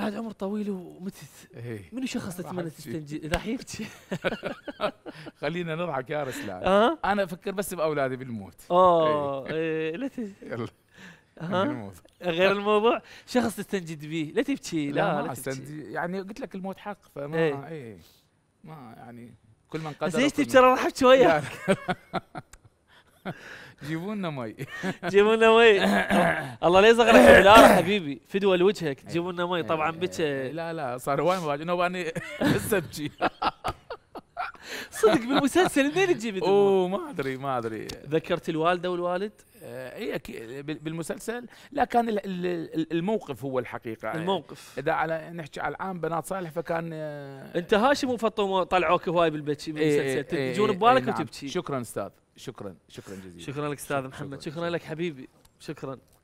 بعد عمر طويل ومتت إيه. منو شخص تتمنى تستنجد ضحيت خلينا نضحك يا رسلان أه؟ انا افكر بس باولادي بالموت اه إيه. إيه، لا يلا أه؟ غير الموضوع شخص تستنجد به لا تبكي لا, لا, لا يعني قلت لك الموت حق فما اي ما يعني كل من قدر ليش تبكي راح شويه جيبوا لنا مي جيبوا لنا مي الله لا يصغرك لا حبيبي فدوى لوجهك إيه. جيبوا لنا مي طبعا إيه. بك آه، لا لا صار وايد مواجه انه باني لسه ابكي صدق بالمسلسل منين تجيب الدموع؟ اوه ما ادري ما ادري ذكرت الوالده والوالد؟ آه، اي اكيد بالمسلسل لا كان الموقف هو الحقيقه إيه. الموقف اذا على نحكي على العام بنات صالح فكان آه، انت هاشم وفطوم طلعوك هواي بالبكي بالمسلسل تجون ببالك وتبكي نعم. شكرا استاذ شكرا شكرا جزيلا شكرا لك استاذ محمد شكرا, شكرا, لك حبيبي شكرا